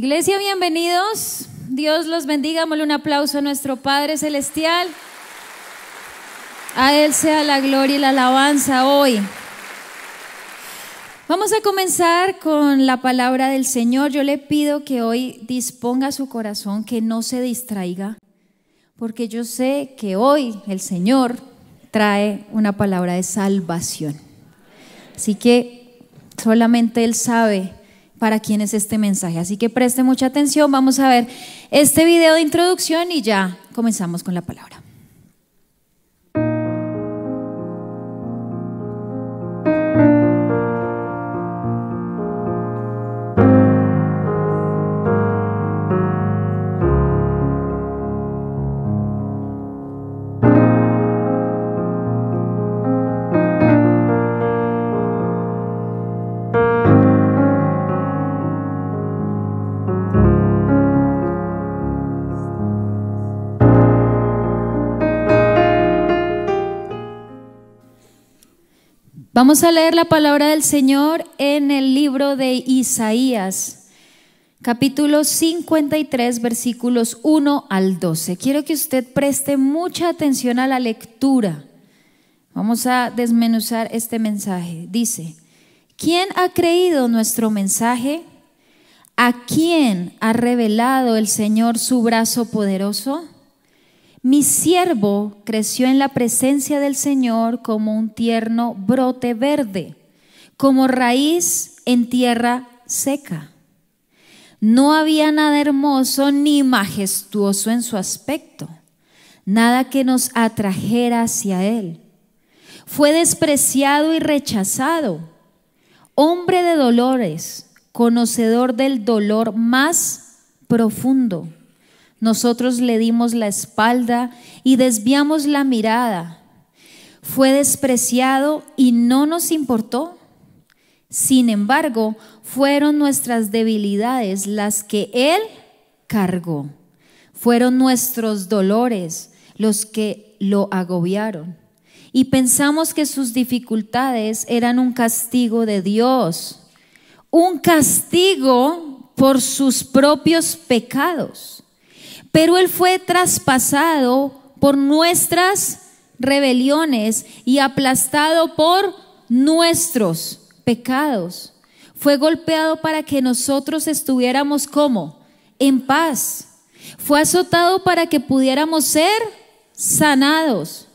Iglesia, bienvenidos. Dios los bendiga. Mole un aplauso a nuestro Padre Celestial. A Él sea la gloria y la alabanza hoy. Vamos a comenzar con la palabra del Señor. Yo le pido que hoy disponga su corazón, que no se distraiga, porque yo sé que hoy el Señor trae una palabra de salvación. Así que solamente Él sabe para quién es este mensaje. Así que preste mucha atención, vamos a ver este video de introducción y ya comenzamos con la palabra. Vamos a leer la palabra del Señor en el libro de Isaías, capítulo 53, versículos 1 al 12. Quiero que usted preste mucha atención a la lectura. Vamos a desmenuzar este mensaje. Dice, ¿quién ha creído nuestro mensaje? ¿A quién ha revelado el Señor su brazo poderoso? Mi siervo creció en la presencia del Señor como un tierno brote verde, como raíz en tierra seca. No había nada hermoso ni majestuoso en su aspecto, nada que nos atrajera hacia él. Fue despreciado y rechazado, hombre de dolores, conocedor del dolor más profundo nosotros le dimos la espalda y desviamos la mirada. Fue despreciado y no nos importó. Sin embargo, fueron nuestras debilidades las que Él cargó. Fueron nuestros dolores los que lo agobiaron. Y pensamos que sus dificultades eran un castigo de Dios, un castigo por sus propios pecados pero Él fue traspasado por nuestras rebeliones y aplastado por nuestros pecados. Fue golpeado para que nosotros estuviéramos como en paz. Fue azotado para que pudiéramos ser sanados.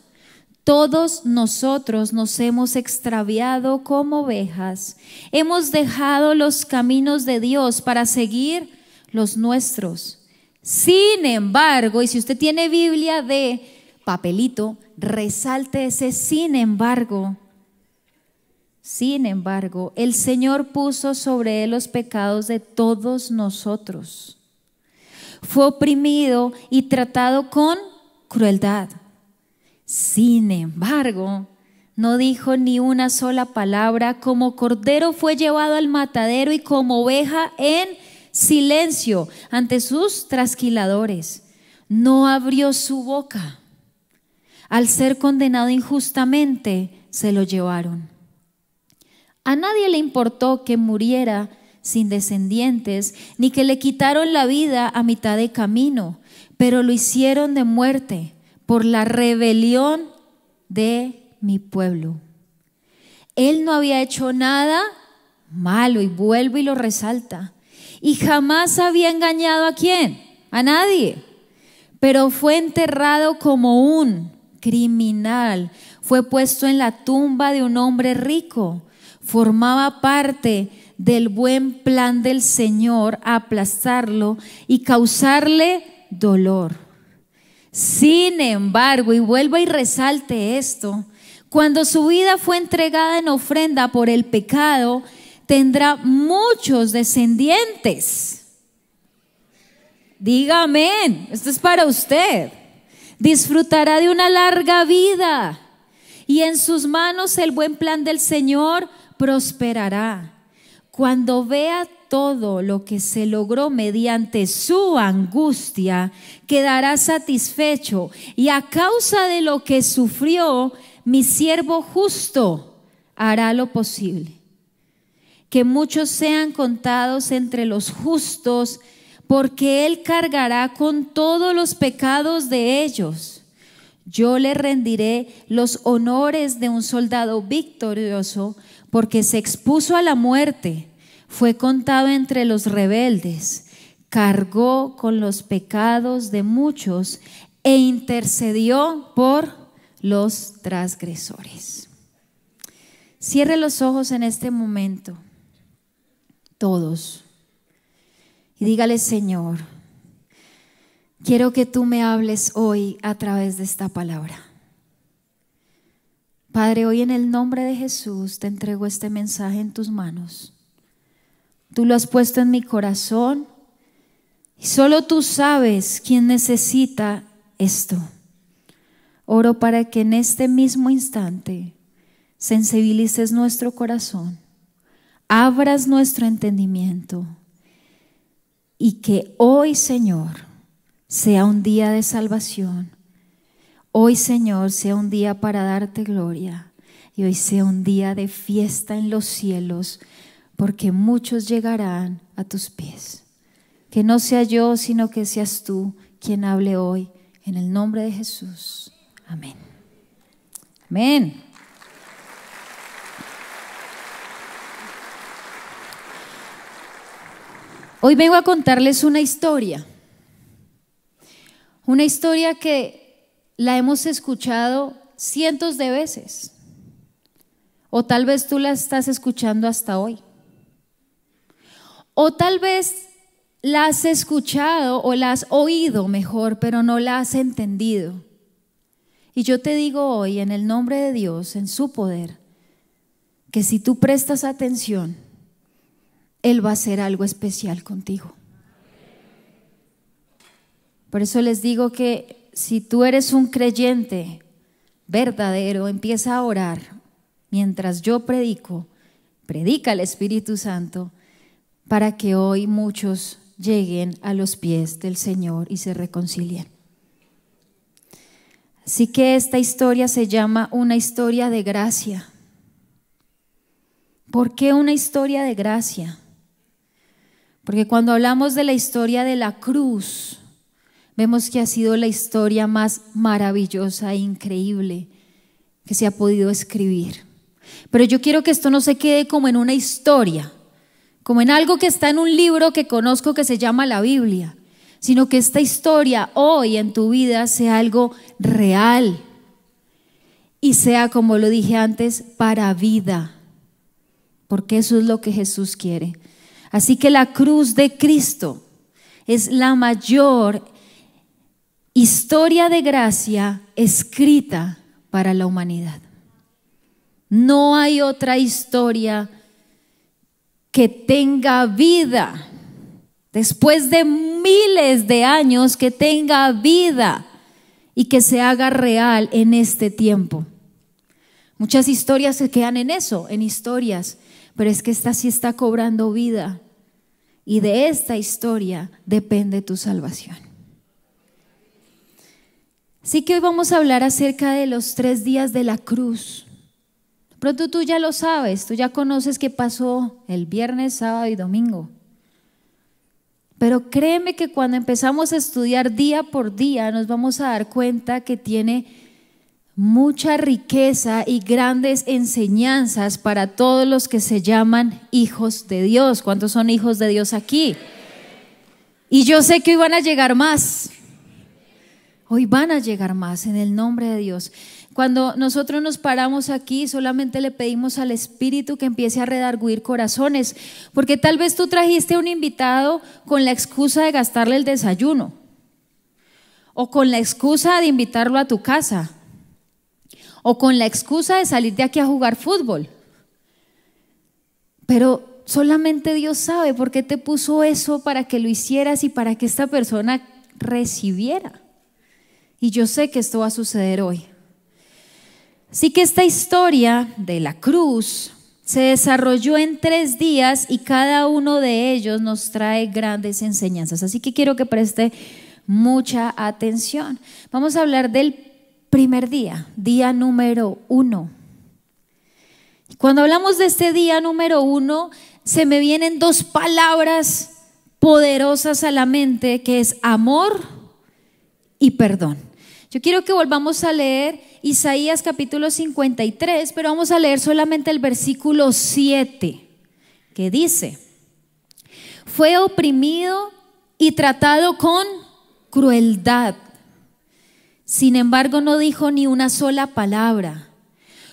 Todos nosotros nos hemos extraviado como ovejas. Hemos dejado los caminos de Dios para seguir los nuestros. Sin embargo, y si usted tiene Biblia de papelito, resalte ese sin embargo. Sin embargo, el Señor puso sobre él los pecados de todos nosotros. Fue oprimido y tratado con crueldad. Sin embargo, no dijo ni una sola palabra, como cordero fue llevado al matadero y como oveja en silencio ante sus trasquiladores. No abrió su boca. Al ser condenado injustamente, se lo llevaron. A nadie le importó que muriera sin descendientes, ni que le quitaron la vida a mitad de camino, pero lo hicieron de muerte por la rebelión de mi pueblo. Él no había hecho nada malo y vuelvo y lo resalta y jamás había engañado a quién, a nadie, pero fue enterrado como un criminal, fue puesto en la tumba de un hombre rico, formaba parte del buen plan del Señor aplastarlo y causarle dolor. Sin embargo, y vuelva y resalte esto, cuando su vida fue entregada en ofrenda por el pecado, tendrá muchos descendientes. Diga amén, esto es para usted. Disfrutará de una larga vida y en sus manos el buen plan del Señor prosperará. Cuando vea todo lo que se logró mediante su angustia, quedará satisfecho y a causa de lo que sufrió, mi siervo justo hará lo posible que muchos sean contados entre los justos, porque Él cargará con todos los pecados de ellos. Yo le rendiré los honores de un soldado victorioso, porque se expuso a la muerte, fue contado entre los rebeldes, cargó con los pecados de muchos e intercedió por los transgresores. Cierre los ojos en este momento todos. Y dígale, Señor, quiero que tú me hables hoy a través de esta palabra. Padre, hoy en el nombre de Jesús te entrego este mensaje en tus manos. Tú lo has puesto en mi corazón y solo tú sabes quién necesita esto. Oro para que en este mismo instante sensibilices nuestro corazón abras nuestro entendimiento y que hoy, Señor, sea un día de salvación. Hoy, Señor, sea un día para darte gloria y hoy sea un día de fiesta en los cielos, porque muchos llegarán a tus pies. Que no sea yo, sino que seas tú quien hable hoy, en el nombre de Jesús. Amén. Amén. Hoy vengo a contarles una historia, una historia que la hemos escuchado cientos de veces, o tal vez tú la estás escuchando hasta hoy, o tal vez la has escuchado o la has oído mejor, pero no la has entendido. Y yo te digo hoy, en el nombre de Dios, en su poder, que si tú prestas atención, él va a hacer algo especial contigo. Por eso les digo que si tú eres un creyente verdadero, empieza a orar. Mientras yo predico, predica el Espíritu Santo para que hoy muchos lleguen a los pies del Señor y se reconcilien. Así que esta historia se llama una historia de gracia. ¿Por qué una historia de gracia? Porque cuando hablamos de la historia de la cruz, vemos que ha sido la historia más maravillosa e increíble que se ha podido escribir. Pero yo quiero que esto no se quede como en una historia, como en algo que está en un libro que conozco que se llama la Biblia, sino que esta historia hoy en tu vida sea algo real y sea, como lo dije antes, para vida, porque eso es lo que Jesús quiere. Así que la cruz de Cristo es la mayor historia de gracia escrita para la humanidad. No hay otra historia que tenga vida, después de miles de años, que tenga vida y que se haga real en este tiempo. Muchas historias se quedan en eso, en historias, pero es que esta sí está cobrando vida. Y de esta historia depende tu salvación. Sí que hoy vamos a hablar acerca de los tres días de la cruz. Pronto tú ya lo sabes, tú ya conoces qué pasó el viernes, sábado y domingo. Pero créeme que cuando empezamos a estudiar día por día nos vamos a dar cuenta que tiene mucha riqueza y grandes enseñanzas para todos los que se llaman hijos de Dios. ¿Cuántos son hijos de Dios aquí? Y yo sé que hoy van a llegar más. Hoy van a llegar más en el nombre de Dios. Cuando nosotros nos paramos aquí, solamente le pedimos al Espíritu que empiece a redarguir corazones, porque tal vez tú trajiste un invitado con la excusa de gastarle el desayuno o con la excusa de invitarlo a tu casa o con la excusa de salir de aquí a jugar fútbol. Pero solamente Dios sabe por qué te puso eso para que lo hicieras y para que esta persona recibiera. Y yo sé que esto va a suceder hoy. Sí que esta historia de la cruz se desarrolló en tres días y cada uno de ellos nos trae grandes enseñanzas. Así que quiero que preste mucha atención. Vamos a hablar del Primer día, día número uno. Cuando hablamos de este día número uno, se me vienen dos palabras poderosas a la mente, que es amor y perdón. Yo quiero que volvamos a leer Isaías capítulo 53, pero vamos a leer solamente el versículo 7, que dice, fue oprimido y tratado con crueldad sin embargo, no dijo ni una sola palabra.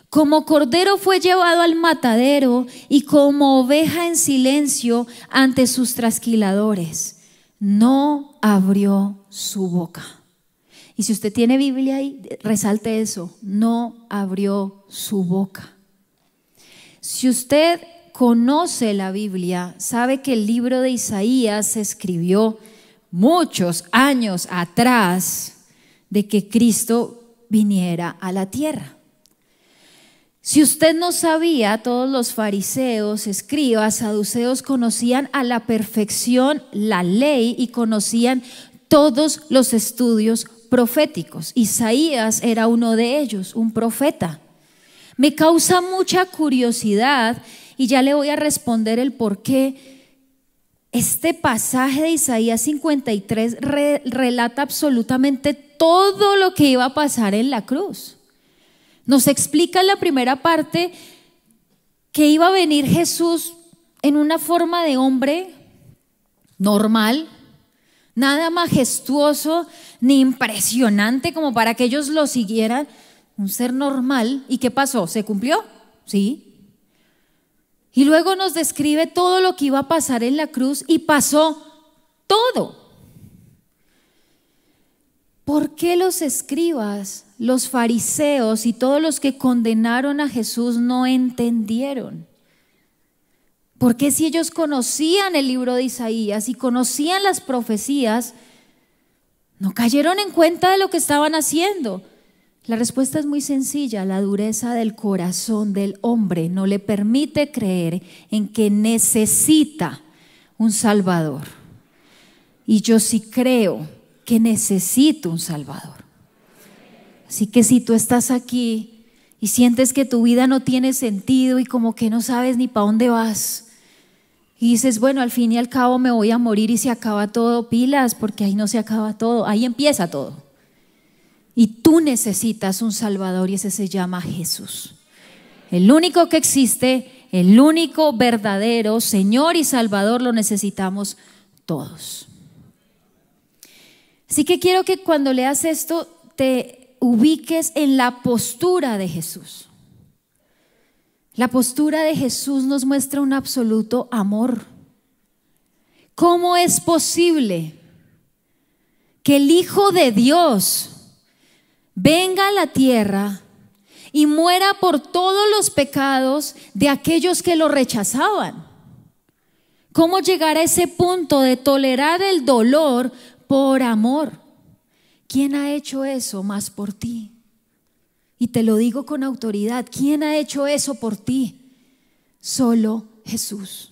Como cordero fue llevado al matadero y como oveja en silencio ante sus trasquiladores. No abrió su boca. Y si usted tiene Biblia ahí, resalte eso. No abrió su boca. Si usted conoce la Biblia, sabe que el libro de Isaías se escribió muchos años atrás de que Cristo viniera a la tierra. Si usted no sabía, todos los fariseos, escribas, saduceos conocían a la perfección la ley y conocían todos los estudios proféticos. Isaías era uno de ellos, un profeta. Me causa mucha curiosidad y ya le voy a responder el por qué. Este pasaje de Isaías 53 relata absolutamente todo todo lo que iba a pasar en la cruz. Nos explica en la primera parte que iba a venir Jesús en una forma de hombre normal, nada majestuoso ni impresionante como para que ellos lo siguieran, un ser normal. ¿Y qué pasó? ¿Se cumplió? Sí. Y luego nos describe todo lo que iba a pasar en la cruz y pasó todo. ¿Por qué los escribas, los fariseos y todos los que condenaron a Jesús no entendieron? Porque si ellos conocían el libro de Isaías y conocían las profecías, no cayeron en cuenta de lo que estaban haciendo. La respuesta es muy sencilla. La dureza del corazón del hombre no le permite creer en que necesita un Salvador. Y yo sí creo que necesito un Salvador. Así que si tú estás aquí y sientes que tu vida no tiene sentido y como que no sabes ni para dónde vas, y dices, bueno, al fin y al cabo me voy a morir y se acaba todo, pilas, porque ahí no se acaba todo, ahí empieza todo. Y tú necesitas un Salvador y ese se llama Jesús. El único que existe, el único verdadero Señor y Salvador lo necesitamos todos. Así que quiero que cuando leas esto te ubiques en la postura de Jesús. La postura de Jesús nos muestra un absoluto amor. ¿Cómo es posible que el Hijo de Dios venga a la tierra y muera por todos los pecados de aquellos que lo rechazaban? ¿Cómo llegar a ese punto de tolerar el dolor por amor. ¿Quién ha hecho eso más por ti? Y te lo digo con autoridad, ¿quién ha hecho eso por ti? Solo Jesús.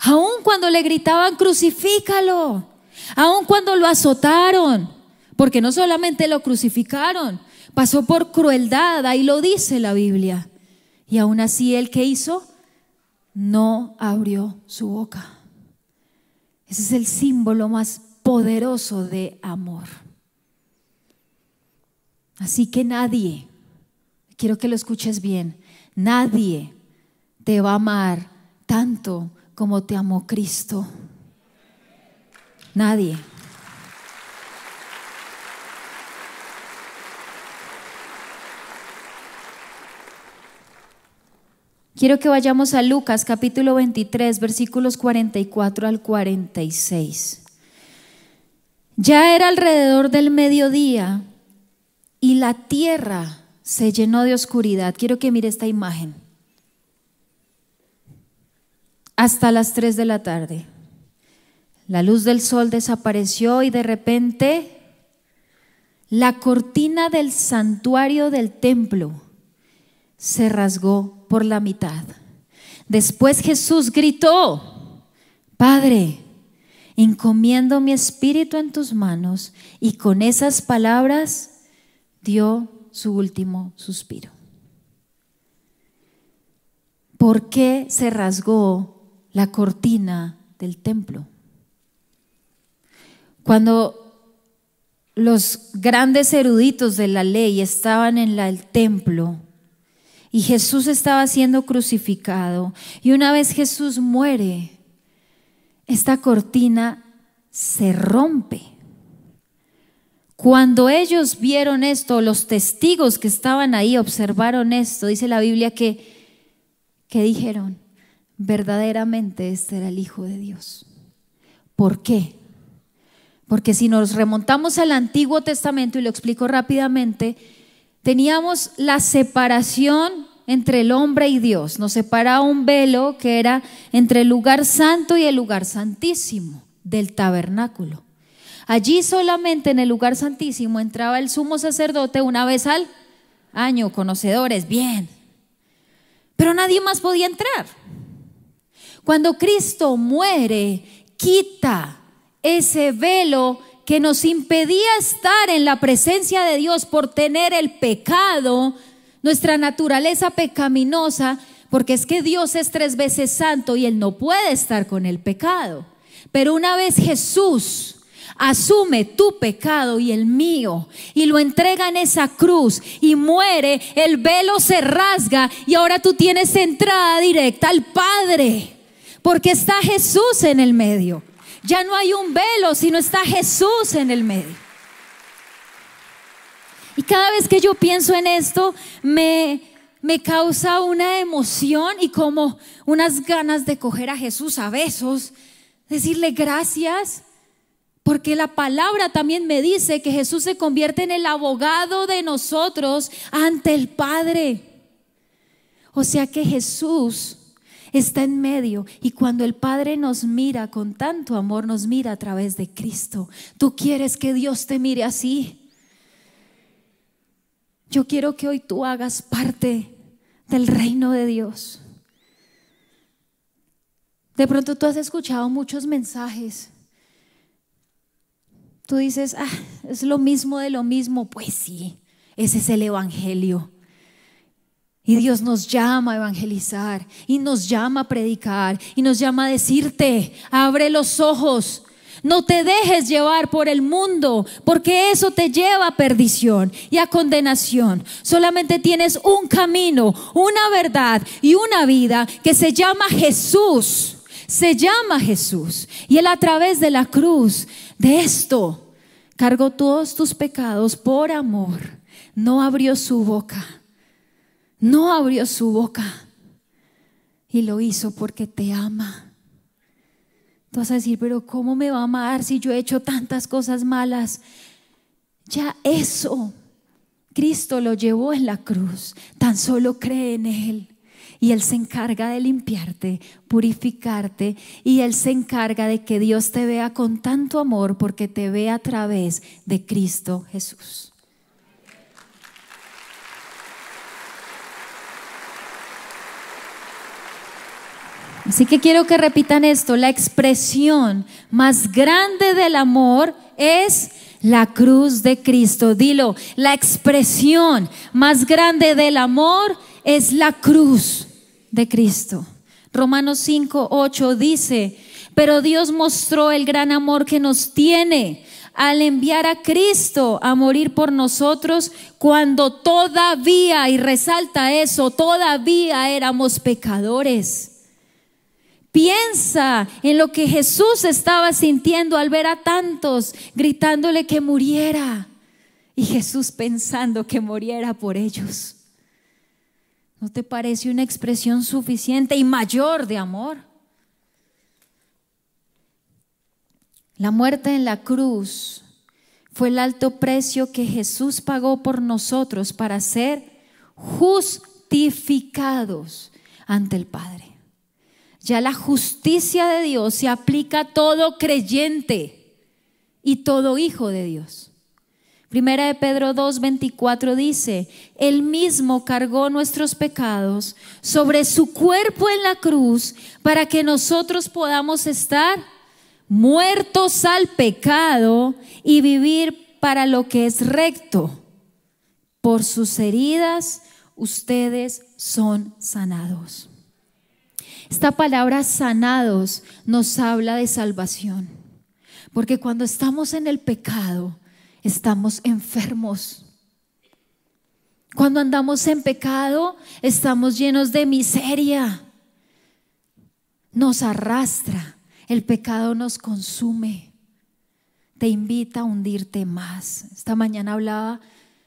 Aun cuando le gritaban, crucifícalo, aun cuando lo azotaron, porque no solamente lo crucificaron, pasó por crueldad, ahí lo dice la Biblia. Y aún así el que hizo no abrió su boca. Ese es el símbolo más poderoso de amor. Así que nadie, quiero que lo escuches bien, nadie te va a amar tanto como te amó Cristo. Nadie. Quiero que vayamos a Lucas capítulo 23, versículos 44 al 46. Ya era alrededor del mediodía y la tierra se llenó de oscuridad. Quiero que mire esta imagen. Hasta las 3 de la tarde. La luz del sol desapareció y de repente la cortina del santuario del templo se rasgó por la mitad. Después Jesús gritó, Padre, encomiendo mi espíritu en tus manos y con esas palabras dio su último suspiro. ¿Por qué se rasgó la cortina del templo? Cuando los grandes eruditos de la ley estaban en el templo, y Jesús estaba siendo crucificado. Y una vez Jesús muere, esta cortina se rompe. Cuando ellos vieron esto, los testigos que estaban ahí observaron esto, dice la Biblia que, que dijeron, verdaderamente este era el Hijo de Dios. ¿Por qué? Porque si nos remontamos al Antiguo Testamento, y lo explico rápidamente, Teníamos la separación entre el hombre y Dios. Nos separaba un velo que era entre el lugar santo y el lugar santísimo del tabernáculo. Allí solamente en el lugar santísimo entraba el sumo sacerdote una vez al año, conocedores, bien. Pero nadie más podía entrar. Cuando Cristo muere, quita ese velo que nos impedía estar en la presencia de Dios por tener el pecado, nuestra naturaleza pecaminosa, porque es que Dios es tres veces santo y Él no puede estar con el pecado. Pero una vez Jesús asume tu pecado y el mío y lo entrega en esa cruz y muere, el velo se rasga y ahora tú tienes entrada directa al Padre, porque está Jesús en el medio. Ya no hay un velo, sino está Jesús en el medio. Y cada vez que yo pienso en esto, me, me causa una emoción y como unas ganas de coger a Jesús a besos, decirle gracias, porque la palabra también me dice que Jesús se convierte en el abogado de nosotros ante el Padre. O sea que Jesús está en medio y cuando el Padre nos mira con tanto amor, nos mira a través de Cristo. Tú quieres que Dios te mire así. Yo quiero que hoy tú hagas parte del reino de Dios. De pronto tú has escuchado muchos mensajes. Tú dices, ah, es lo mismo de lo mismo. Pues sí, ese es el Evangelio. Y Dios nos llama a evangelizar y nos llama a predicar y nos llama a decirte, abre los ojos, no te dejes llevar por el mundo, porque eso te lleva a perdición y a condenación. Solamente tienes un camino, una verdad y una vida que se llama Jesús. Se llama Jesús. Y Él a través de la cruz, de esto, cargó todos tus pecados por amor. No abrió su boca no abrió su boca y lo hizo porque te ama. Tú vas a decir, pero ¿cómo me va a amar si yo he hecho tantas cosas malas? Ya eso, Cristo lo llevó en la cruz, tan solo cree en Él. Y Él se encarga de limpiarte, purificarte. Y Él se encarga de que Dios te vea con tanto amor porque te ve a través de Cristo Jesús. Así que quiero que repitan esto, la expresión más grande del amor es la cruz de Cristo. Dilo, la expresión más grande del amor es la cruz de Cristo. Romanos 5, 8 dice, pero Dios mostró el gran amor que nos tiene al enviar a Cristo a morir por nosotros cuando todavía, y resalta eso, todavía éramos pecadores. Piensa en lo que Jesús estaba sintiendo al ver a tantos gritándole que muriera y Jesús pensando que muriera por ellos. ¿No te parece una expresión suficiente y mayor de amor? La muerte en la cruz fue el alto precio que Jesús pagó por nosotros para ser justificados ante el Padre. Ya la justicia de Dios se aplica a todo creyente y todo hijo de Dios. Primera de Pedro 2:24 dice, Él mismo cargó nuestros pecados sobre su cuerpo en la cruz para que nosotros podamos estar muertos al pecado y vivir para lo que es recto. Por sus heridas ustedes son sanados. Esta palabra sanados nos habla de salvación. Porque cuando estamos en el pecado, estamos enfermos. Cuando andamos en pecado, estamos llenos de miseria. Nos arrastra. El pecado nos consume. Te invita a hundirte más. Esta mañana hablaba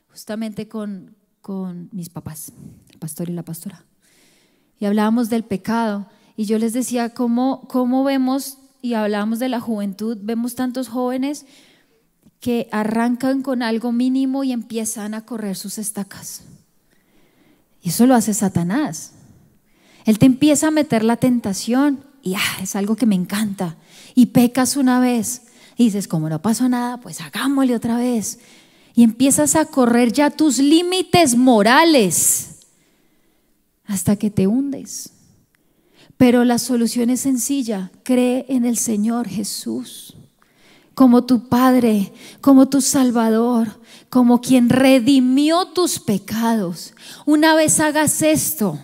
justamente con, con mis papás, el pastor y la pastora y hablábamos del pecado y yo les decía cómo, cómo vemos, y hablábamos de la juventud, vemos tantos jóvenes que arrancan con algo mínimo y empiezan a correr sus estacas. Y eso lo hace Satanás. Él te empieza a meter la tentación y ah, es algo que me encanta. Y pecas una vez y dices, como no pasó nada, pues hagámosle otra vez. Y empiezas a correr ya tus límites morales hasta que te hundes. Pero la solución es sencilla, cree en el Señor Jesús como tu Padre, como tu Salvador, como quien redimió tus pecados. Una vez hagas esto,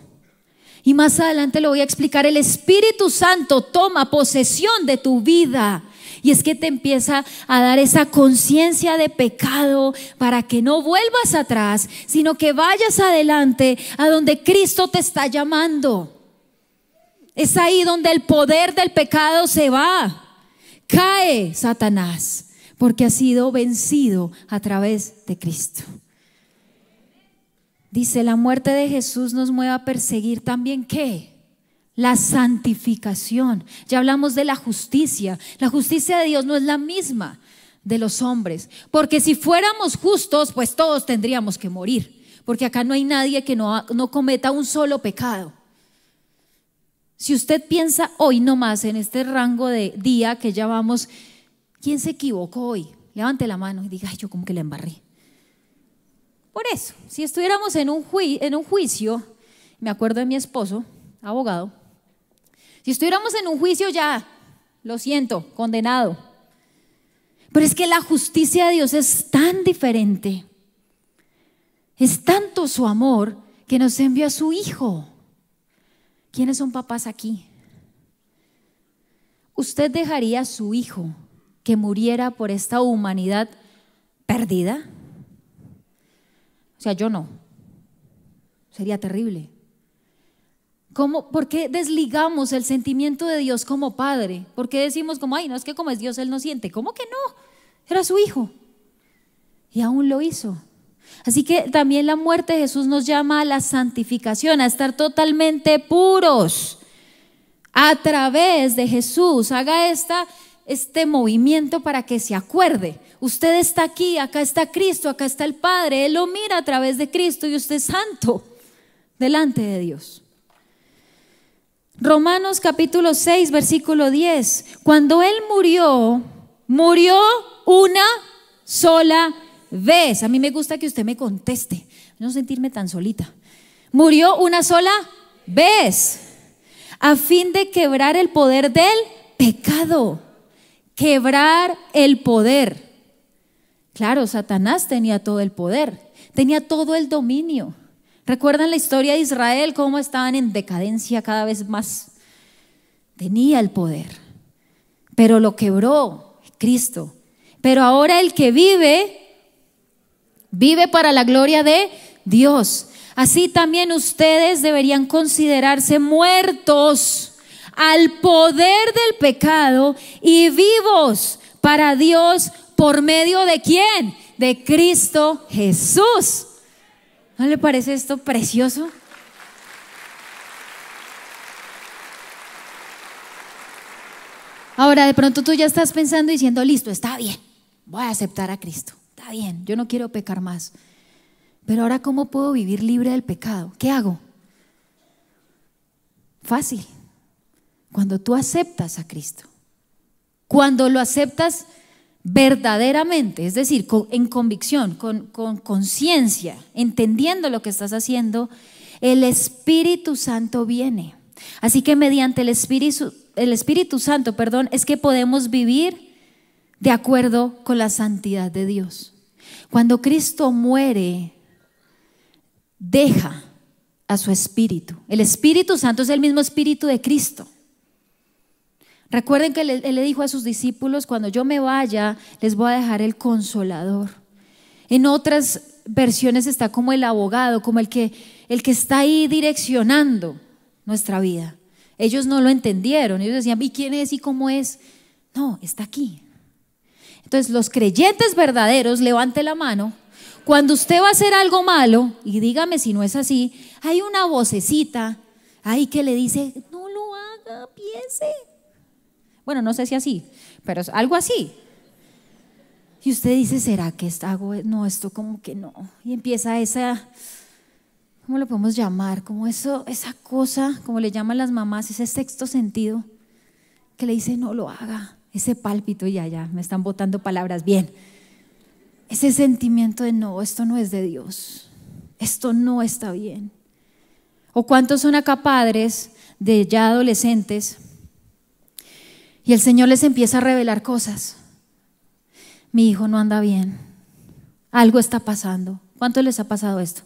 y más adelante lo voy a explicar, el Espíritu Santo toma posesión de tu vida y es que te empieza a dar esa conciencia de pecado para que no vuelvas atrás, sino que vayas adelante a donde Cristo te está llamando. Es ahí donde el poder del pecado se va. Cae Satanás porque ha sido vencido a través de Cristo. Dice, la muerte de Jesús nos mueve a perseguir también qué? La santificación. Ya hablamos de la justicia. La justicia de Dios no es la misma de los hombres. Porque si fuéramos justos, pues todos tendríamos que morir. Porque acá no hay nadie que no, cometa un solo pecado. Si usted piensa hoy nomás en este rango de día que ya vamos, ¿quién se equivocó hoy? Levante la mano y diga, Ay, yo como que la embarré. Por eso, si estuviéramos en un, en un juicio, me acuerdo de mi esposo, abogado, si estuviéramos en un juicio ya, lo siento, condenado. Pero es que la justicia de Dios es tan diferente. Es tanto su amor que nos envió a su Hijo. ¿Quiénes son papás aquí? ¿Usted dejaría a su Hijo que muriera por esta humanidad perdida? O sea, yo no. Sería terrible. ¿Por qué desligamos el sentimiento de Dios como padre? ¿Por qué decimos como, ay, no es que como es Dios, Él no siente? ¿Cómo que no? Era su hijo. Y aún lo hizo. Así que también la muerte de Jesús nos llama a la santificación, a estar totalmente puros. A través de Jesús, haga esta, este movimiento para que se acuerde. Usted está aquí, acá está Cristo, acá está el Padre. Él lo mira a través de Cristo y usted es santo delante de Dios. Romanos capítulo 6, versículo 10. Cuando Él murió, murió una sola vez. A mí me gusta que usted me conteste, no sentirme tan solita. Murió una sola vez a fin de quebrar el poder del pecado. Quebrar el poder. Claro, Satanás tenía todo el poder, tenía todo el dominio. ¿Recuerdan la historia de Israel? Cómo estaban en decadencia cada vez más. Tenía el poder, pero lo quebró Cristo. Pero ahora el que vive, vive para la gloria de Dios. Así también ustedes deberían considerarse muertos al poder del pecado y vivos para Dios por medio de quién? De Cristo Jesús. ¿No le parece esto precioso? Ahora, de pronto tú ya estás pensando y diciendo, listo, está bien, voy a aceptar a Cristo, está bien, yo no quiero pecar más. Pero ahora, ¿cómo puedo vivir libre del pecado? ¿Qué hago? Fácil. Cuando tú aceptas a Cristo, cuando lo aceptas verdaderamente, es decir, en convicción, con conciencia, entendiendo lo que estás haciendo, el Espíritu Santo viene. Así que mediante el Espíritu, el Espíritu Santo, perdón, es que podemos vivir de acuerdo con la santidad de Dios. Cuando Cristo muere, deja a su Espíritu. El Espíritu Santo es el mismo Espíritu de Cristo. Recuerden que Él le dijo a sus discípulos, cuando yo me vaya, les voy a dejar el consolador. En otras versiones está como el abogado, como el que, el que está ahí direccionando nuestra vida. Ellos no lo entendieron, ellos decían, ¿y quién es y cómo es? No, está aquí. Entonces los creyentes verdaderos, levante la mano, cuando usted va a hacer algo malo, y dígame si no es así, hay una vocecita ahí que le dice, no lo haga, piense, bueno, no sé si así, pero es algo así. Y usted dice, ¿será que hago? E-? No, esto como que no. Y empieza esa, ¿cómo lo podemos llamar? Como eso, esa cosa, como le llaman las mamás, ese sexto sentido que le dice, no lo haga. Ese pálpito, ya, ya, me están botando palabras. Bien. Ese sentimiento de no, esto no es de Dios. Esto no está bien. ¿O cuántos son acá padres de ya adolescentes y el Señor les empieza a revelar cosas. Mi hijo no anda bien. Algo está pasando. ¿Cuánto les ha pasado esto?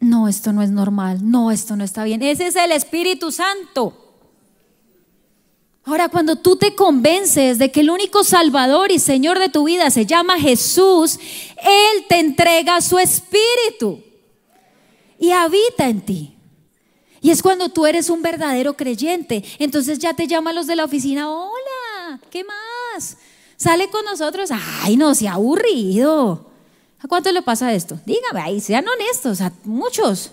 No, esto no es normal. No, esto no está bien. Ese es el Espíritu Santo. Ahora, cuando tú te convences de que el único Salvador y Señor de tu vida se llama Jesús, Él te entrega su Espíritu y habita en ti. Y es cuando tú eres un verdadero creyente. Entonces ya te llaman los de la oficina, hola, ¿qué más? Sale con nosotros, ay, no, se ha aburrido. ¿A cuánto le pasa esto? Dígame, ahí sean honestos, a muchos.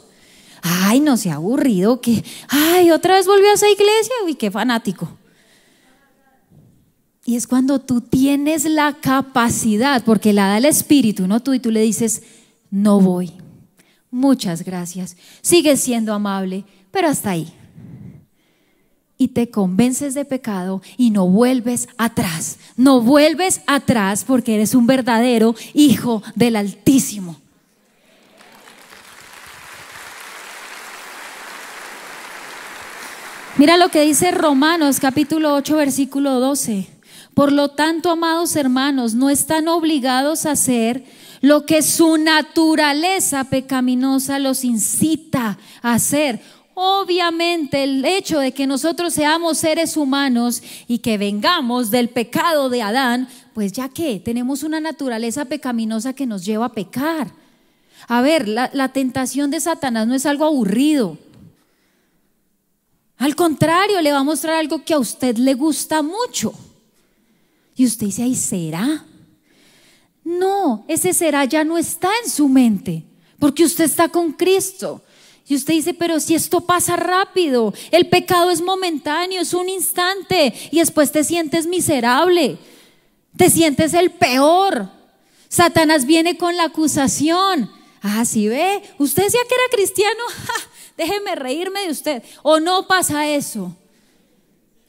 Ay, no, se ha aburrido, que, ay, otra vez volvió a esa iglesia, uy, qué fanático. Y es cuando tú tienes la capacidad, porque la da el Espíritu, ¿no? Tú y tú le dices, no voy. Muchas gracias. Sigue siendo amable pero hasta ahí. Y te convences de pecado y no vuelves atrás. No vuelves atrás porque eres un verdadero hijo del Altísimo. Mira lo que dice Romanos capítulo 8 versículo 12. Por lo tanto, amados hermanos, no están obligados a hacer lo que su naturaleza pecaminosa los incita a hacer. Obviamente el hecho de que nosotros seamos seres humanos y que vengamos del pecado de Adán, pues ya que tenemos una naturaleza pecaminosa que nos lleva a pecar. A ver, la, tentación de Satanás no es algo aburrido. Al contrario, le va a mostrar algo que a usted le gusta mucho. Y usted dice, ahí será? No, ese será ya no está en su mente, porque usted está con Cristo. Y usted dice, pero si esto pasa rápido, el pecado es momentáneo, es un instante, y después te sientes miserable, te sientes el peor. Satanás viene con la acusación. Ah, sí ve, usted decía que era cristiano, déjeme reírme de usted. O no pasa eso.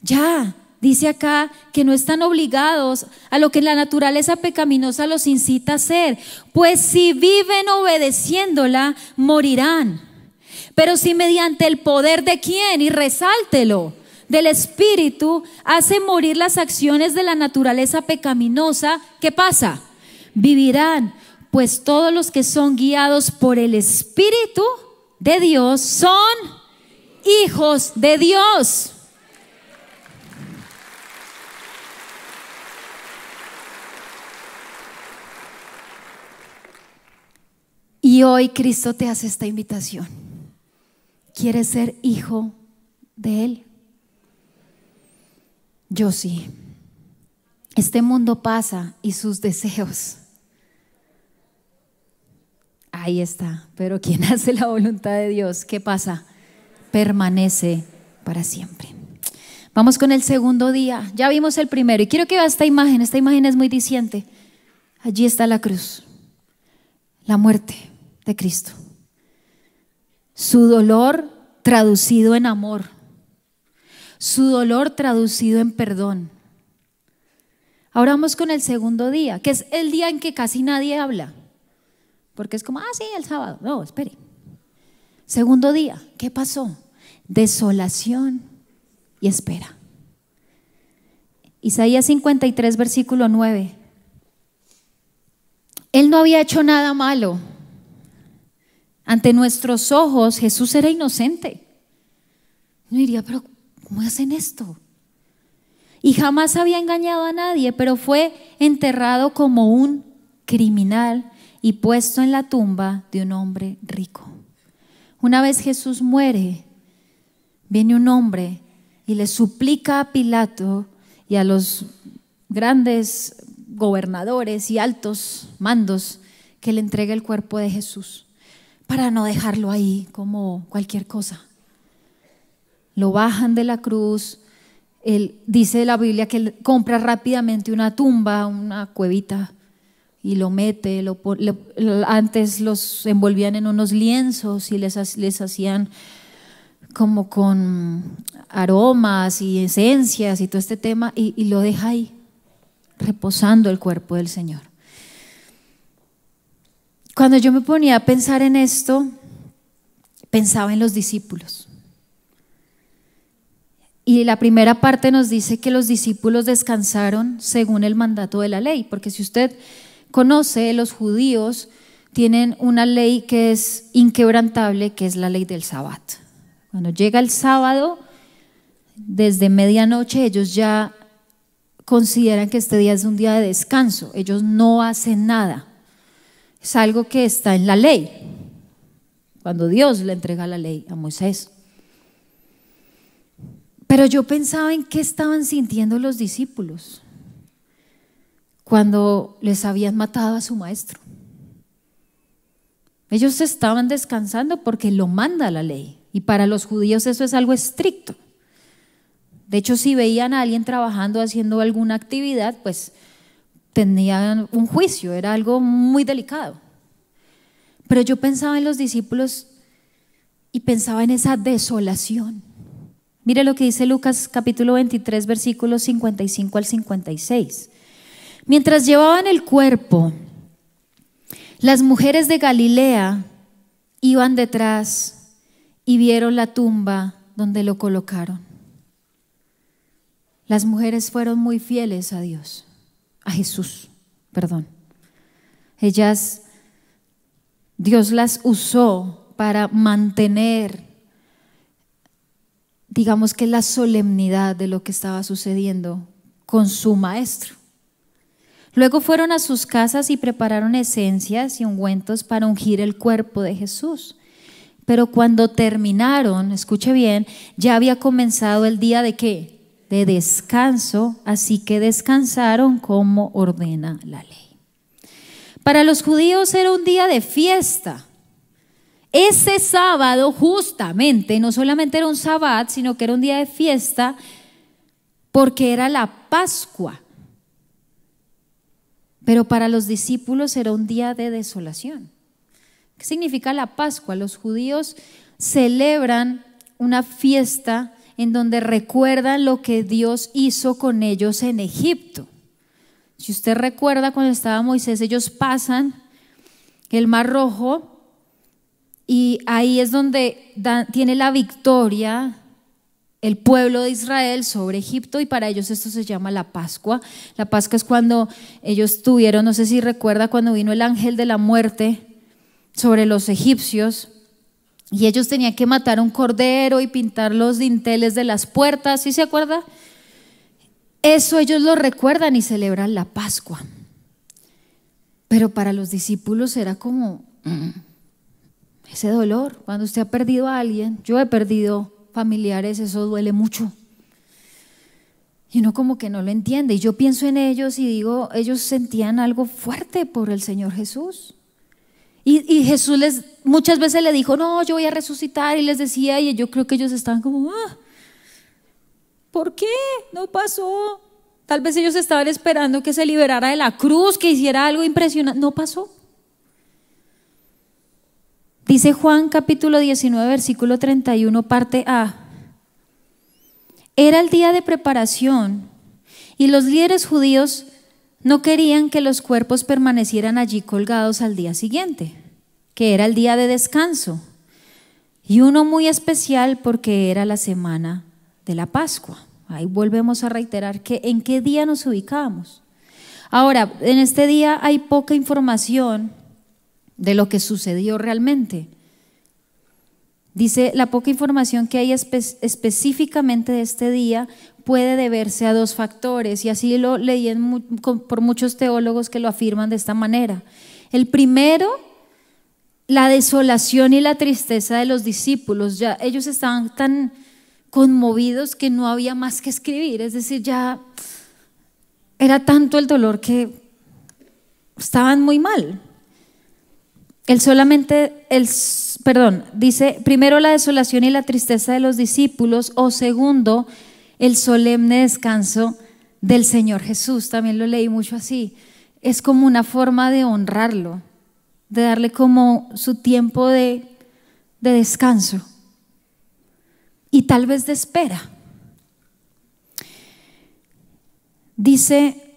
Ya, dice acá que no están obligados a lo que la naturaleza pecaminosa los incita a hacer, pues si viven obedeciéndola, morirán pero si mediante el poder de quién, y resáltelo, del Espíritu, hace morir las acciones de la naturaleza pecaminosa, ¿qué pasa? Vivirán, pues todos los que son guiados por el Espíritu de Dios son hijos de Dios. Y hoy Cristo te hace esta invitación. ¿Quieres ser hijo de Él? Yo sí. Este mundo pasa y sus deseos. Ahí está. Pero quien hace la voluntad de Dios, ¿qué pasa? Permanece para siempre. Vamos con el segundo día. Ya vimos el primero. Y quiero que vea esta imagen. Esta imagen es muy diciente. Allí está la cruz. La muerte de Cristo. Su dolor traducido en amor. Su dolor traducido en perdón. Ahora vamos con el segundo día, que es el día en que casi nadie habla. Porque es como, ah, sí, el sábado. No, espere. Segundo día, ¿qué pasó? Desolación y espera. Isaías 53, versículo 9. Él no había hecho nada malo. Ante nuestros ojos Jesús era inocente. No diría, pero ¿cómo hacen esto? Y jamás había engañado a nadie, pero fue enterrado como un criminal y puesto en la tumba de un hombre rico. Una vez Jesús muere, viene un hombre y le suplica a Pilato y a los grandes gobernadores y altos mandos que le entregue el cuerpo de Jesús para no dejarlo ahí como cualquier cosa. Lo bajan de la cruz, él, dice la Biblia que él compra rápidamente una tumba, una cuevita, y lo mete. antes los envolvían en unos lienzos y les, les hacían como con aromas y esencias y todo este tema, y lo deja ahí, reposando el cuerpo del Señor. Cuando yo me ponía a pensar en esto, pensaba en los discípulos. Y la primera parte nos dice que los discípulos descansaron según el mandato de la ley, porque si usted conoce, los judíos tienen una ley que es inquebrantable, que es la ley del sabbat. Cuando llega el sábado, desde medianoche ellos ya consideran que este día es un día de descanso, ellos no hacen nada es algo que está en la ley, cuando Dios le entrega la ley a Moisés. Pero yo pensaba en qué estaban sintiendo los discípulos cuando les habían matado a su maestro. Ellos estaban descansando porque lo manda la ley. Y para los judíos eso es algo estricto. De hecho, si veían a alguien trabajando, haciendo alguna actividad, pues tenían un juicio, era algo muy delicado. Pero yo pensaba en los discípulos y pensaba en esa desolación. Mire lo que dice Lucas capítulo 23 versículos 55 al 56. Mientras llevaban el cuerpo, las mujeres de Galilea iban detrás y vieron la tumba donde lo colocaron. Las mujeres fueron muy fieles a Dios a Jesús, perdón. Ellas, Dios las usó para mantener, digamos que la solemnidad de lo que estaba sucediendo con su maestro. Luego fueron a sus casas y prepararon esencias y ungüentos para ungir el cuerpo de Jesús. Pero cuando terminaron, escuche bien, ya había comenzado el día de qué? de descanso, así que descansaron como ordena la ley. Para los judíos era un día de fiesta. Ese sábado justamente, no solamente era un sabbat, sino que era un día de fiesta porque era la Pascua. Pero para los discípulos era un día de desolación. ¿Qué significa la Pascua? Los judíos celebran una fiesta en donde recuerdan lo que Dios hizo con ellos en Egipto. Si usted recuerda cuando estaba Moisés, ellos pasan el Mar Rojo y ahí es donde tiene la victoria el pueblo de Israel sobre Egipto y para ellos esto se llama la Pascua. La Pascua es cuando ellos tuvieron, no sé si recuerda, cuando vino el ángel de la muerte sobre los egipcios y ellos tenían que matar un cordero y pintar los dinteles de las puertas, ¿sí se acuerda? Eso ellos lo recuerdan y celebran la Pascua. Pero para los discípulos era como mm, ese dolor. Cuando usted ha perdido a alguien, yo he perdido familiares, eso duele mucho. Y uno como que no lo entiende. Y yo pienso en ellos y digo, ellos sentían algo fuerte por el Señor Jesús. Y, Jesús les muchas veces le dijo, no, yo voy a resucitar y les decía, y yo creo que ellos estaban como, ah, ¿por qué? No pasó. Tal vez ellos estaban esperando que se liberara de la cruz, que hiciera algo impresionante. No pasó. Dice Juan capítulo 19, versículo 31, parte A. Era el día de preparación y los líderes judíos no querían que los cuerpos permanecieran allí colgados al día siguiente, que era el día de descanso, y uno muy especial porque era la semana de la Pascua. Ahí volvemos a reiterar que en qué día nos ubicamos. Ahora, en este día hay poca información de lo que sucedió realmente. Dice la poca información que hay específicamente de este día, puede deberse a dos factores, y así lo leí por muchos teólogos que lo afirman de esta manera. El primero, la desolación y la tristeza de los discípulos. Ya ellos estaban tan conmovidos que no había más que escribir, es decir, ya era tanto el dolor que estaban muy mal. Él solamente, el, perdón, dice, primero la desolación y la tristeza de los discípulos, o segundo, el solemne descanso del Señor Jesús, también lo leí mucho así, es como una forma de honrarlo, de darle como su tiempo de, descanso y tal vez de espera. Dice,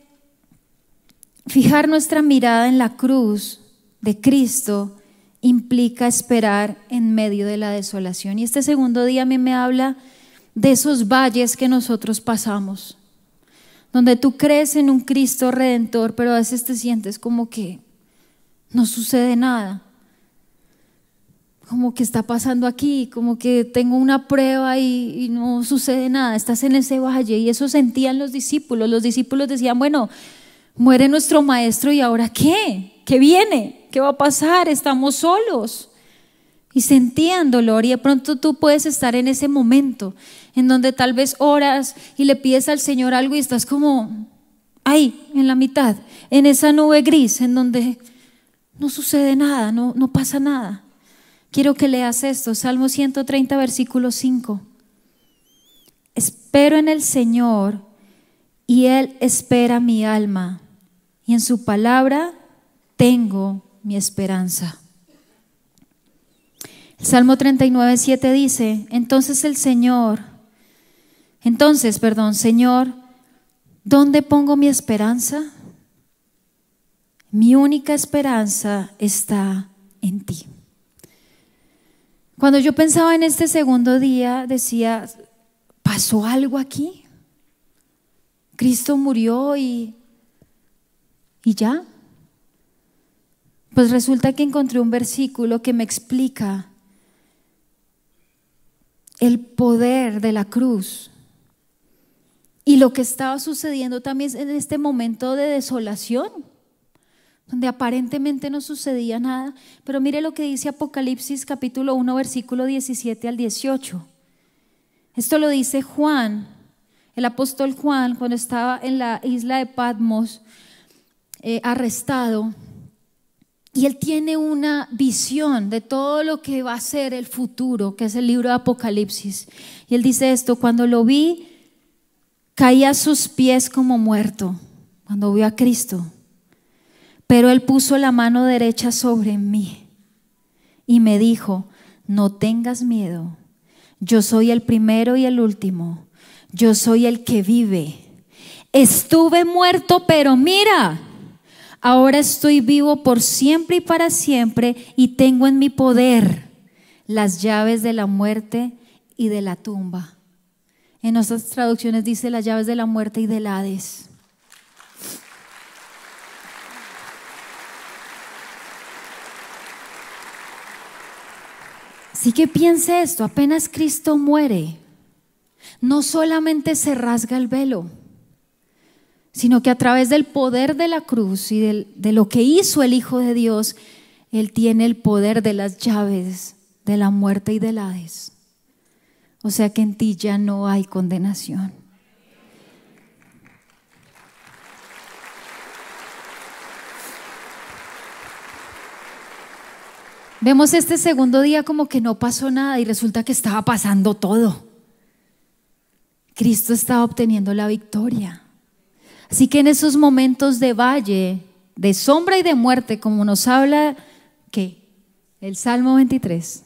fijar nuestra mirada en la cruz de Cristo implica esperar en medio de la desolación. Y este segundo día a mí me habla de esos valles que nosotros pasamos, donde tú crees en un Cristo redentor, pero a veces te sientes como que no sucede nada, como que está pasando aquí, como que tengo una prueba y, no sucede nada, estás en ese valle y eso sentían los discípulos, los discípulos decían, bueno, muere nuestro maestro y ahora qué, qué viene, qué va a pasar, estamos solos y sentían dolor y de pronto tú puedes estar en ese momento en donde tal vez oras y le pides al Señor algo y estás como ahí, en la mitad, en esa nube gris, en donde no sucede nada, no, no pasa nada. Quiero que leas esto, Salmo 130, versículo 5. Espero en el Señor y Él espera mi alma y en su palabra tengo mi esperanza. Salmo 39, 7 dice, entonces el Señor, entonces, perdón, Señor, ¿dónde pongo mi esperanza? Mi única esperanza está en ti. Cuando yo pensaba en este segundo día, decía, ¿pasó algo aquí? Cristo murió y, y ya. Pues resulta que encontré un versículo que me explica el poder de la cruz. Y lo que estaba sucediendo también en este momento de desolación, donde aparentemente no sucedía nada, pero mire lo que dice Apocalipsis capítulo 1 versículo 17 al 18. Esto lo dice Juan, el apóstol Juan, cuando estaba en la isla de Patmos, eh, arrestado, y él tiene una visión de todo lo que va a ser el futuro, que es el libro de Apocalipsis. Y él dice esto, cuando lo vi, caí a sus pies como muerto, cuando vio a Cristo. Pero él puso la mano derecha sobre mí y me dijo, no tengas miedo, yo soy el primero y el último, yo soy el que vive. Estuve muerto, pero mira, Ahora estoy vivo por siempre y para siempre y tengo en mi poder las llaves de la muerte y de la tumba. En nuestras traducciones dice las llaves de la muerte y del Hades. Así que piense esto, apenas Cristo muere, no solamente se rasga el velo, sino que a través del poder de la cruz y de lo que hizo el Hijo de Dios, Él tiene el poder de las llaves de la muerte y del Hades. O sea que en ti ya no hay condenación. Vemos este segundo día como que no pasó nada y resulta que estaba pasando todo. Cristo estaba obteniendo la victoria. Así que en esos momentos de valle, de sombra y de muerte, como nos habla que el Salmo 23,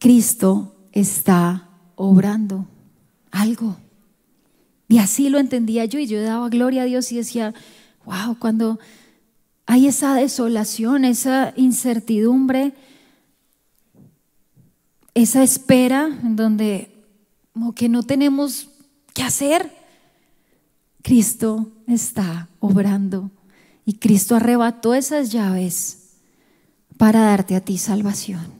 Cristo está obrando algo. Y así lo entendía yo y yo daba gloria a Dios y decía, wow, cuando hay esa desolación, esa incertidumbre, esa espera en donde como que no tenemos qué hacer, Cristo está obrando y Cristo arrebató esas llaves para darte a ti salvación.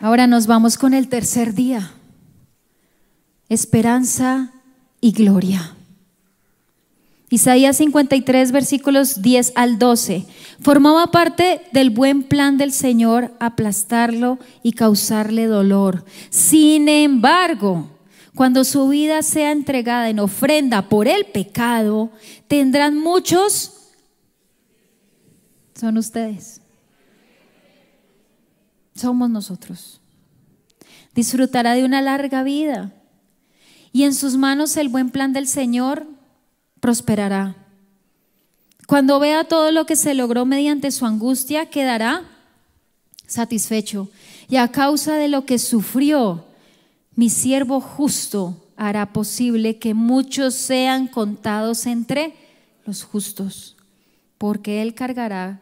Ahora nos vamos con el tercer día, esperanza y gloria. Isaías 53, versículos 10 al 12. Formaba parte del buen plan del Señor aplastarlo y causarle dolor. Sin embargo, cuando su vida sea entregada en ofrenda por el pecado, tendrán muchos... Son ustedes. Somos nosotros. Disfrutará de una larga vida. Y en sus manos el buen plan del Señor prosperará. Cuando vea todo lo que se logró mediante su angustia, quedará satisfecho. Y a causa de lo que sufrió, mi siervo justo hará posible que muchos sean contados entre los justos, porque Él cargará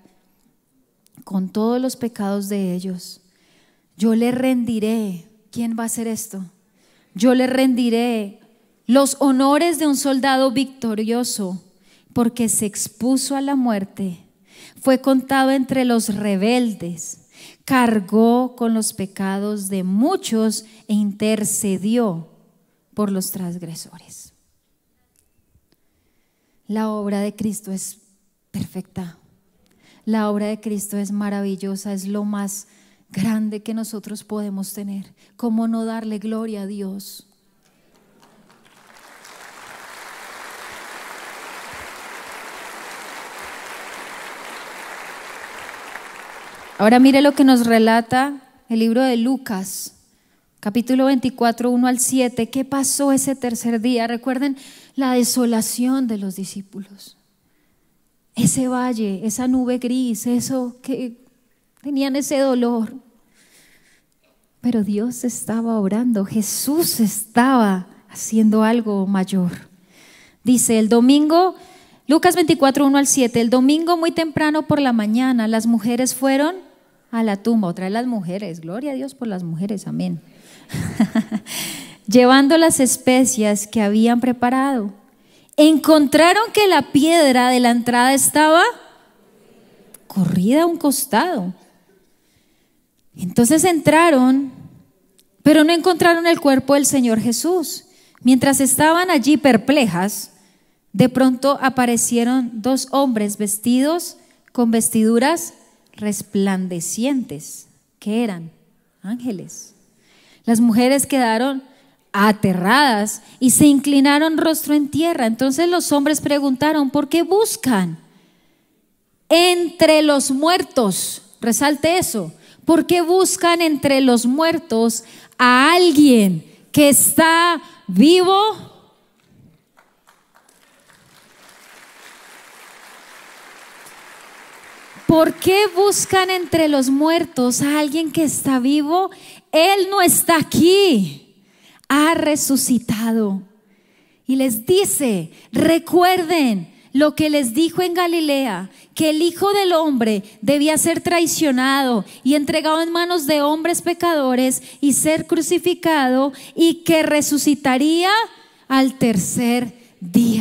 con todos los pecados de ellos. Yo le rendiré. ¿Quién va a hacer esto? Yo le rendiré los honores de un soldado victorioso, porque se expuso a la muerte, fue contado entre los rebeldes, cargó con los pecados de muchos e intercedió por los transgresores. La obra de Cristo es perfecta. La obra de Cristo es maravillosa, es lo más grande que nosotros podemos tener. ¿Cómo no darle gloria a Dios? Ahora mire lo que nos relata el libro de Lucas, capítulo 24, 1 al 7. ¿Qué pasó ese tercer día? Recuerden la desolación de los discípulos. Ese valle, esa nube gris, eso que tenían ese dolor. Pero Dios estaba orando, Jesús estaba haciendo algo mayor. Dice, el domingo, Lucas 24, 1 al 7, el domingo muy temprano por la mañana, las mujeres fueron a la tumba, otra de las mujeres, gloria a Dios por las mujeres, amén. Llevando las especias que habían preparado, encontraron que la piedra de la entrada estaba corrida a un costado. Entonces entraron, pero no encontraron el cuerpo del Señor Jesús. Mientras estaban allí perplejas, de pronto aparecieron dos hombres vestidos con vestiduras resplandecientes, que eran ángeles. Las mujeres quedaron aterradas y se inclinaron rostro en tierra. Entonces los hombres preguntaron, ¿por qué buscan? Entre los muertos, resalte eso, ¿por qué buscan entre los muertos a alguien que está vivo? ¿Por qué buscan entre los muertos a alguien que está vivo? Él no está aquí. Ha resucitado. Y les dice, recuerden lo que les dijo en Galilea, que el Hijo del Hombre debía ser traicionado y entregado en manos de hombres pecadores y ser crucificado y que resucitaría al tercer día.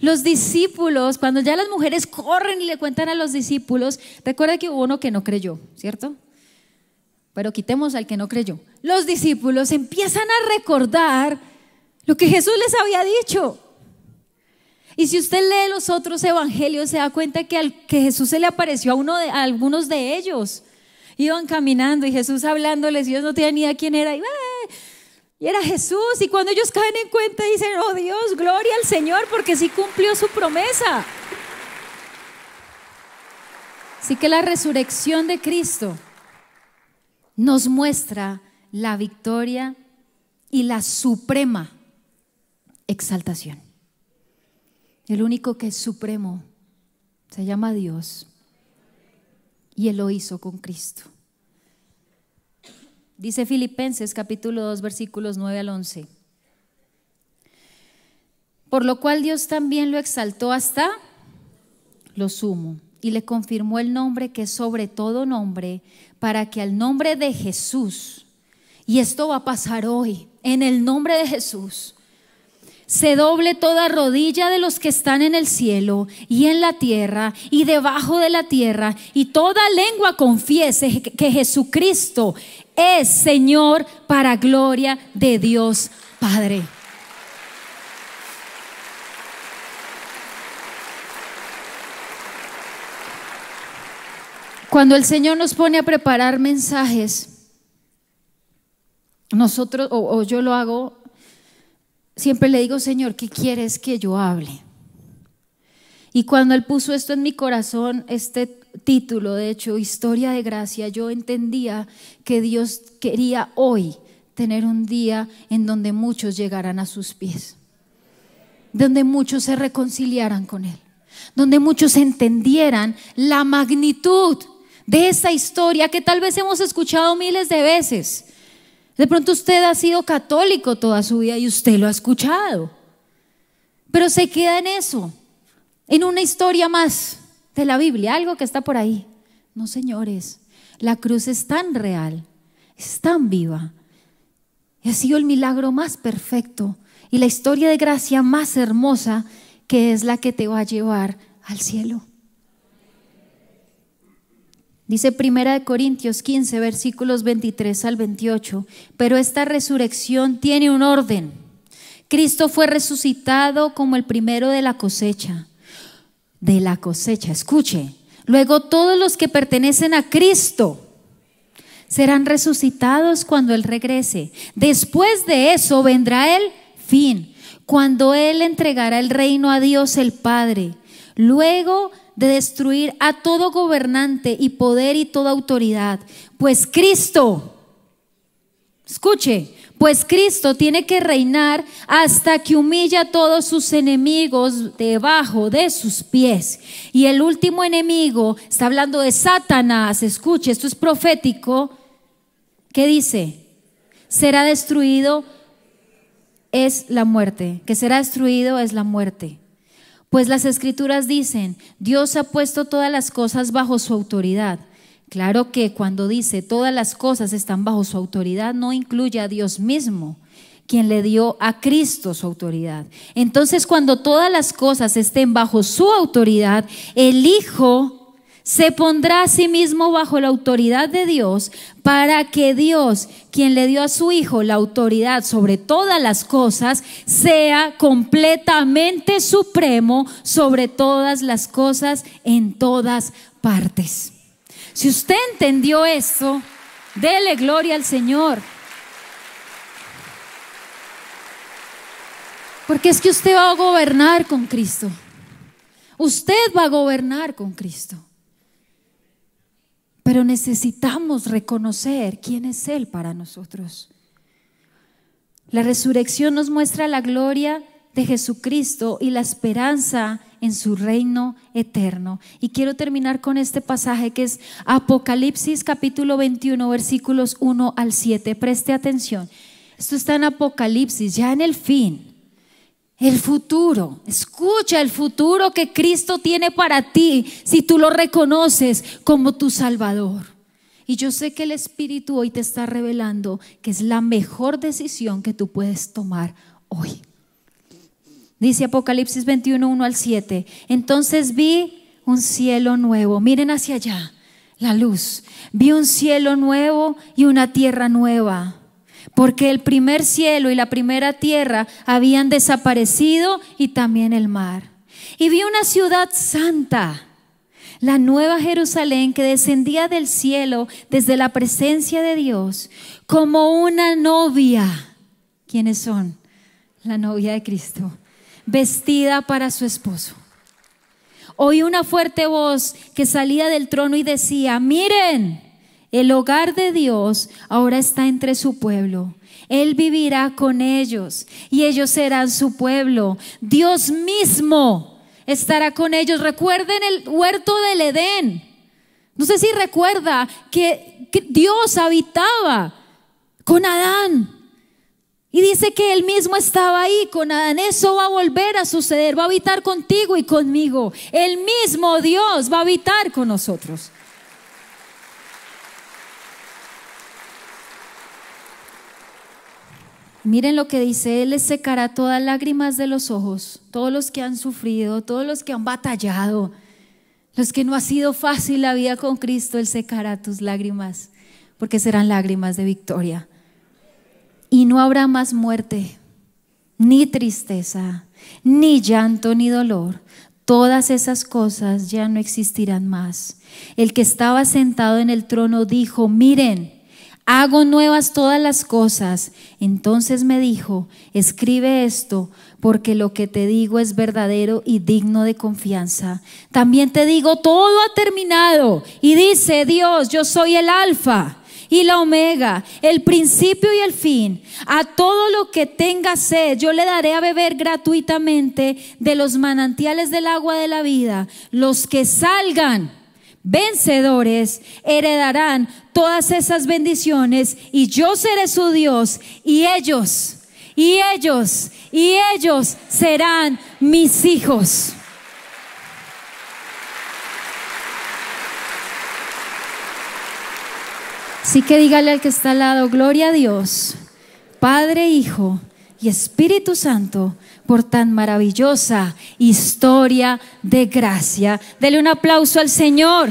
Los discípulos, cuando ya las mujeres corren y le cuentan a los discípulos, recuerda que hubo uno que no creyó, ¿cierto? Pero quitemos al que no creyó. Los discípulos empiezan a recordar lo que Jesús les había dicho. Y si usted lee los otros evangelios, se da cuenta que, al, que Jesús se le apareció a, uno de, algunos de ellos. Iban caminando y Jesús hablándoles, y ellos no tenían ni idea quién era. Y, va... Ah, y era Jesús. Y cuando ellos caen en cuenta dicen, oh Dios, gloria al Señor porque sí cumplió su promesa. Así que la resurrección de Cristo nos muestra la victoria y la suprema exaltación. El único que es supremo se llama Dios y Él lo hizo con Cristo. Dice Filipenses capítulo 2 versículos 9 al 11. Por lo cual Dios también lo exaltó hasta lo sumo y le confirmó el nombre que es sobre todo nombre, para que al nombre de Jesús, y esto va a pasar hoy, en el nombre de Jesús, se doble toda rodilla de los que están en el cielo y en la tierra y debajo de la tierra, y toda lengua confiese que Jesucristo es Señor para gloria de Dios Padre. Cuando el Señor nos pone a preparar mensajes, nosotros, o, o yo lo hago, siempre le digo, Señor, ¿qué quieres que yo hable? Y cuando él puso esto en mi corazón, este título, de hecho, Historia de Gracia, yo entendía que Dios quería hoy tener un día en donde muchos llegaran a sus pies, donde muchos se reconciliaran con Él, donde muchos entendieran la magnitud de esa historia que tal vez hemos escuchado miles de veces. De pronto usted ha sido católico toda su vida y usted lo ha escuchado, pero se queda en eso en una historia más de la Biblia, algo que está por ahí. No, señores, la cruz es tan real, es tan viva. Ha sido el milagro más perfecto y la historia de gracia más hermosa que es la que te va a llevar al cielo. Dice Primera de Corintios 15, versículos 23 al 28, pero esta resurrección tiene un orden. Cristo fue resucitado como el primero de la cosecha de la cosecha. Escuche, luego todos los que pertenecen a Cristo serán resucitados cuando Él regrese. Después de eso vendrá el fin, cuando Él entregará el reino a Dios el Padre. Luego de destruir a todo gobernante y poder y toda autoridad, pues Cristo, escuche, pues Cristo tiene que reinar hasta que humilla a todos sus enemigos debajo de sus pies. Y el último enemigo, está hablando de Satanás, escuche, esto es profético, ¿qué dice? Será destruido es la muerte, que será destruido es la muerte. Pues las escrituras dicen, Dios ha puesto todas las cosas bajo su autoridad Claro que cuando dice todas las cosas están bajo su autoridad, no incluye a Dios mismo, quien le dio a Cristo su autoridad. Entonces cuando todas las cosas estén bajo su autoridad, el Hijo se pondrá a sí mismo bajo la autoridad de Dios para que Dios, quien le dio a su Hijo la autoridad sobre todas las cosas, sea completamente supremo sobre todas las cosas en todas partes. Si usted entendió esto, dele gloria al Señor. Porque es que usted va a gobernar con Cristo. Usted va a gobernar con Cristo. Pero necesitamos reconocer quién es Él para nosotros. La resurrección nos muestra la gloria de Jesucristo y la esperanza en su reino eterno. Y quiero terminar con este pasaje que es Apocalipsis capítulo 21 versículos 1 al 7. Preste atención. Esto está en Apocalipsis, ya en el fin. El futuro, escucha el futuro que Cristo tiene para ti si tú lo reconoces como tu Salvador. Y yo sé que el Espíritu hoy te está revelando que es la mejor decisión que tú puedes tomar hoy. Dice Apocalipsis 21, 1 al 7. Entonces vi un cielo nuevo. Miren hacia allá, la luz. Vi un cielo nuevo y una tierra nueva. Porque el primer cielo y la primera tierra habían desaparecido y también el mar. Y vi una ciudad santa, la nueva Jerusalén que descendía del cielo desde la presencia de Dios, como una novia. ¿Quiénes son? La novia de Cristo vestida para su esposo. Oí una fuerte voz que salía del trono y decía, miren, el hogar de Dios ahora está entre su pueblo. Él vivirá con ellos y ellos serán su pueblo. Dios mismo estará con ellos. Recuerden el huerto del Edén. No sé si recuerda que Dios habitaba con Adán. Y dice que él mismo estaba ahí con Adán. Eso va a volver a suceder. Va a habitar contigo y conmigo. El mismo Dios va a habitar con nosotros. Miren lo que dice, Él les secará todas lágrimas de los ojos, todos los que han sufrido, todos los que han batallado, los que no ha sido fácil la vida con Cristo, Él secará tus lágrimas, porque serán lágrimas de victoria y no habrá más muerte, ni tristeza, ni llanto, ni dolor. Todas esas cosas ya no existirán más. El que estaba sentado en el trono dijo, miren, hago nuevas todas las cosas. Entonces me dijo, escribe esto, porque lo que te digo es verdadero y digno de confianza. También te digo, todo ha terminado. Y dice Dios, yo soy el alfa y la omega, el principio y el fin. A todo lo que tenga sed, yo le daré a beber gratuitamente de los manantiales del agua de la vida. Los que salgan vencedores heredarán todas esas bendiciones y yo seré su Dios y ellos, y ellos, y ellos serán mis hijos. Así que dígale al que está al lado, gloria a Dios, Padre, Hijo y Espíritu Santo por tan maravillosa historia de gracia. Dele un aplauso al Señor.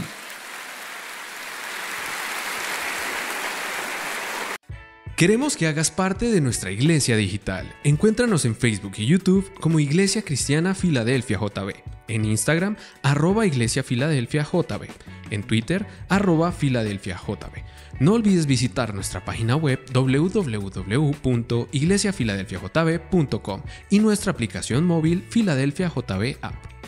Queremos que hagas parte de nuestra iglesia digital. Encuéntranos en Facebook y YouTube como Iglesia Cristiana Filadelfia JB, en Instagram arroba Iglesia Filadelfia JB, en Twitter arroba Filadelfia JB no olvides visitar nuestra página web www.iglesiafiladelfiajb.com y nuestra aplicación móvil Filadelfia JB App.